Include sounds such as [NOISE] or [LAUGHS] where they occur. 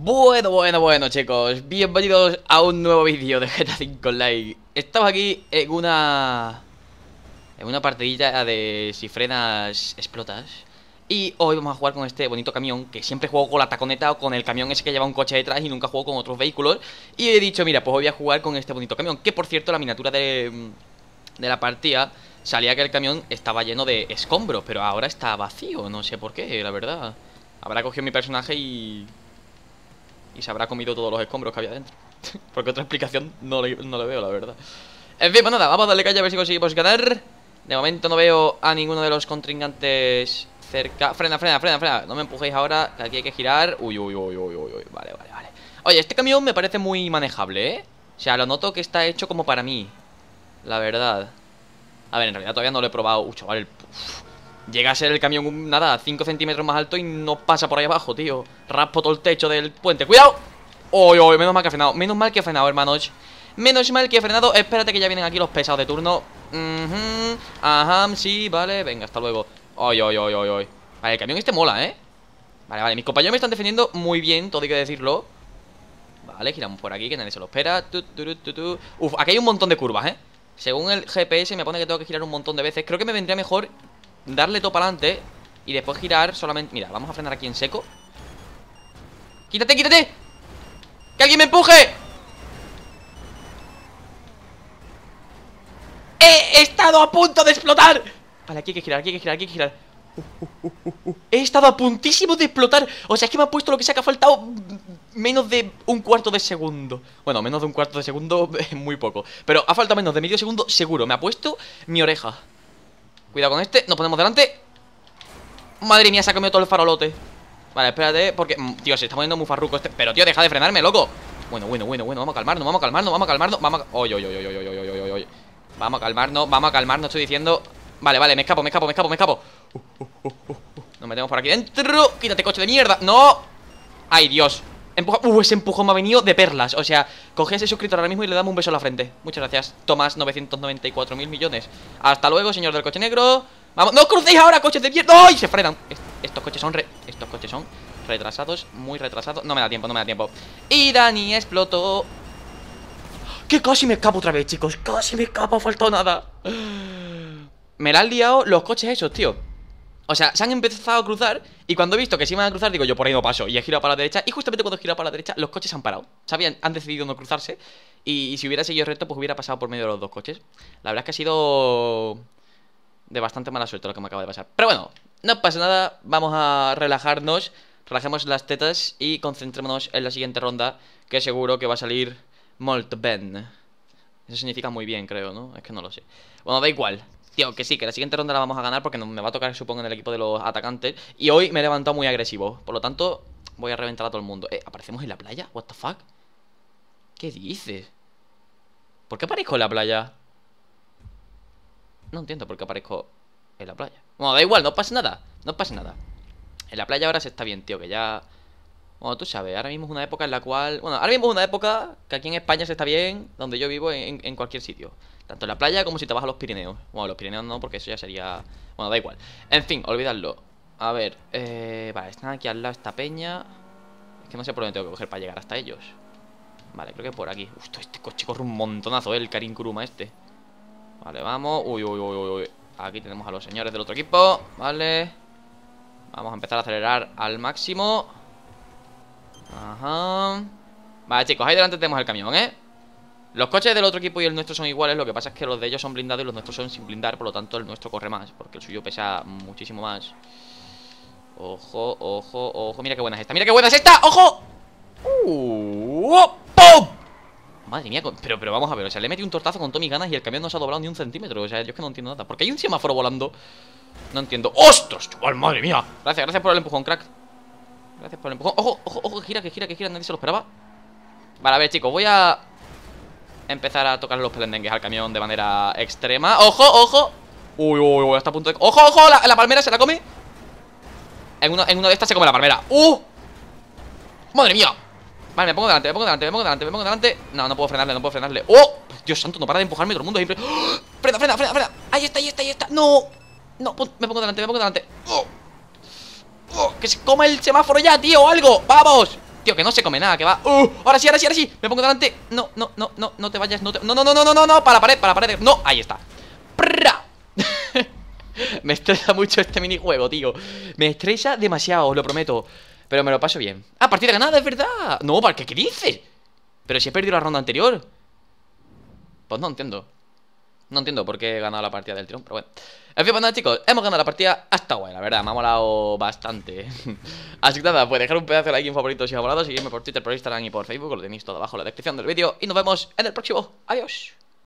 Bueno, bueno, bueno chicos, bienvenidos a un nuevo vídeo de GTA 5 Online Estamos aquí en una... En una partidilla de si frenas explotas Y hoy vamos a jugar con este bonito camión Que siempre juego con la taconeta o con el camión ese que lleva un coche detrás Y nunca juego con otros vehículos Y he dicho, mira, pues voy a jugar con este bonito camión Que por cierto, la miniatura de, de la partida Salía que el camión estaba lleno de escombros Pero ahora está vacío, no sé por qué, la verdad Habrá cogido mi personaje y y se habrá comido todos los escombros que había dentro [LAUGHS] Porque otra explicación no le, veo, la verdad En fin, pues nada, vamos a darle calle a ver si conseguimos ganar De momento no veo a ninguno de los contrincantes cerca Frena, frena, frena, frena No me empujéis ahora, que aquí hay que girar Uy, uy, uy, uy, uy, uy, vale, vale, vale Oye, este camión me parece muy manejable, ¿eh? O sea, lo noto que está hecho como para mí La verdad A ver, en realidad todavía no lo he probado Uy, chaval, el... Llega a ser el camión, nada, 5 centímetros más alto y no pasa por ahí abajo, tío. Raspo todo el techo del puente. ¡Cuidado! ¡Oy, uy! Menos mal que ha frenado. Menos mal que ha frenado, hermanos. Menos mal que ha frenado. Espérate que ya vienen aquí los pesados de turno. mmm Ajá, sí, vale. Venga, hasta luego. ¡Uy, uy, uy, uy, uy! Vale, el camión este mola, ¿eh? Vale, vale. Mis compañeros me están defendiendo muy bien, todo hay que decirlo. Vale, giramos por aquí, que nadie se lo espera. Uf, aquí hay un montón de curvas, ¿eh? Según el GPS me pone que tengo que girar un montón de veces. Creo que me vendría mejor darle todo para adelante y después girar solamente... Mira, vamos a frenar aquí en seco. ¡Quítate, quítate! ¡Que alguien me empuje! ¡He estado a punto de explotar! Vale, aquí hay que girar, aquí hay que girar, aquí hay que girar. He estado a puntísimo de explotar. O sea, es que me ha puesto lo que sea que ha faltado menos de un cuarto de segundo. Bueno, menos de un cuarto de segundo [LAUGHS] es muy poco. Pero ha faltado menos de medio segundo seguro. Me ha puesto mi oreja. Cuidado con este, nos ponemos delante Madre mía, se ha comido todo el farolote Vale, espérate, porque... Mm, tío, se está poniendo muy farruco este Pero, tío, deja de frenarme, loco Bueno, bueno, bueno, bueno, vamos a calmarnos, vamos a calmarnos, vamos a calmarnos Vamos a... Oye, oye, oye, oye, oye, oye, oye Vamos a calmarnos, vamos a calmarnos, estoy diciendo Vale, vale, me escapo, me escapo, me escapo, me escapo Nos metemos por aquí dentro Quítate, coche de mierda, no Ay, Dios Uh, ese empujón me ha venido de perlas. O sea, coge ese suscriptor ahora mismo y le damos un beso a la frente. Muchas gracias. Tomás, 994 mil millones. Hasta luego, señor del coche negro. Vamos, no crucéis ahora, coches de mierda. ¡Ay! Se frenan. estos coches son estos coches son retrasados, muy retrasados. No me da tiempo, no me da tiempo. Y Dani explotó. Que casi me escapo otra vez, chicos. Casi me escapo, ha nada. Me la han liado los coches esos, tío. O sea, se han empezado a cruzar y cuando he visto que se iban a cruzar, digo yo por ahí no paso. Y he girado para la derecha. Y justamente cuando he girado para la derecha, los coches han parado. Sabían, han decidido no cruzarse. Y, si hubiera seguido recto, pues hubiera pasado por medio de los dos coches. La verdad es que ha sido de bastante mala suerte lo que me acaba de pasar. Pero bueno, no pasa nada. Vamos a relajarnos. Relajemos las tetas y concentrémonos en la siguiente ronda, que seguro que va a salir molt ben. Eso significa muy bien, creo, ¿no? Es que no lo sé. Bueno, da igual tío, que sí, que la siguiente ronda la vamos a ganar porque me va a tocar, supongo, en el equipo de los atacantes. Y hoy me he levantado muy agresivo, por lo tanto, voy a reventar a todo el mundo. Eh, ¿aparecemos en la playa? ¿What the fuck? ¿Qué dices? ¿Por qué aparezco en la playa? No entiendo por qué aparezco en la playa. Bueno, da igual, no pasa nada. No pasa nada. En la playa ahora se está bien, tío, que ya bueno, tú sabes, ahora mismo es una época en la cual. Bueno, ahora mismo es una época que aquí en España se está bien, donde yo vivo, en, cualquier sitio. Tanto en la playa como si te vas a los Pirineos. Bueno, los Pirineos no, porque eso ya sería. Bueno, da igual. En fin, olvidadlo. A ver, eh. Vale, están aquí al lado esta peña. Es que no sé por dónde tengo que coger para llegar hasta ellos. Vale, creo que por aquí. Uf, este coche corre un montonazo, eh, el Karin este. Vale, vamos. uy, uy, uy, uy. Aquí tenemos a los señores del otro equipo. Vale. Vamos a empezar a acelerar al máximo. Ajá. Vale, chicos, ahí delante tenemos el camión, ¿eh? Los coches del otro equipo y el nuestro son iguales, lo que pasa es que los de ellos son blindados y los nuestros son sin blindar, por lo tanto el nuestro corre más, porque el suyo pesa muchísimo más. Ojo, ojo, ojo, mira qué buena es esta, mira qué buena es esta, ojo. Uh, oh, ¡Pum! Madre mía, pero, pero vamos a ver, o sea, le he metido un tortazo con todas mis ganas y el camión no se ha doblado ni un centímetro, o sea, yo es que no entiendo nada. Porque hay un semáforo volando? No entiendo. ¡Ostras, chaval, madre mía! Gracias, gracias por el empujón, crack. Gracias por el empujón ¡Ojo, ojo, ojo! gira, que gira, que gira Nadie se lo esperaba Vale, a ver, chicos Voy a empezar a tocar los pelendengues al camión de manera extrema ¡Ojo, ojo! Uy, uy, uy, hasta a punto de... ¡Ojo, ojo! La, la palmera se la come en una en de estas se come la palmera ¡Uh! ¡Madre mía! Vale, me pongo delante, me pongo delante, me pongo delante, me pongo delante No, no puedo frenarle, no puedo frenarle ¡Oh! Pues, Dios santo, no para de empujarme todo el mundo siempre ¡Ah! frena, frena, frena! ¡Ahí está, ahí está, ahí está! ¡No! No, me pongo delante, me pongo delante ¡Oh! que se come el semáforo ya, tío, algo ¡Vamos! Tío, que no se come nada, que va uh, Ahora sí, ahora sí, ahora sí, me pongo delante No, no, no, no, no te vayas, no No, no, no, no, no, no, para la pared, para la pared No, ahí está [LAUGHS] me estresa mucho este minijuego, tío Me estresa demasiado, os lo prometo Pero me lo paso bien Ah, de ganada, es verdad No, ¿para qué, qué dices? Pero si he perdido la ronda anterior Pues no entiendo no entiendo por qué he ganado la partida del tirón, pero bueno. En fin, pues nada, chicos, hemos ganado la partida hasta buena la verdad, me ha molado bastante. [LAUGHS] Así que nada, pues dejar un pedazo de like en favoritos y os ha por Twitter, por Instagram y por Facebook, lo tenéis todo abajo en la descripción del vídeo. Y nos vemos en el próximo. Adiós.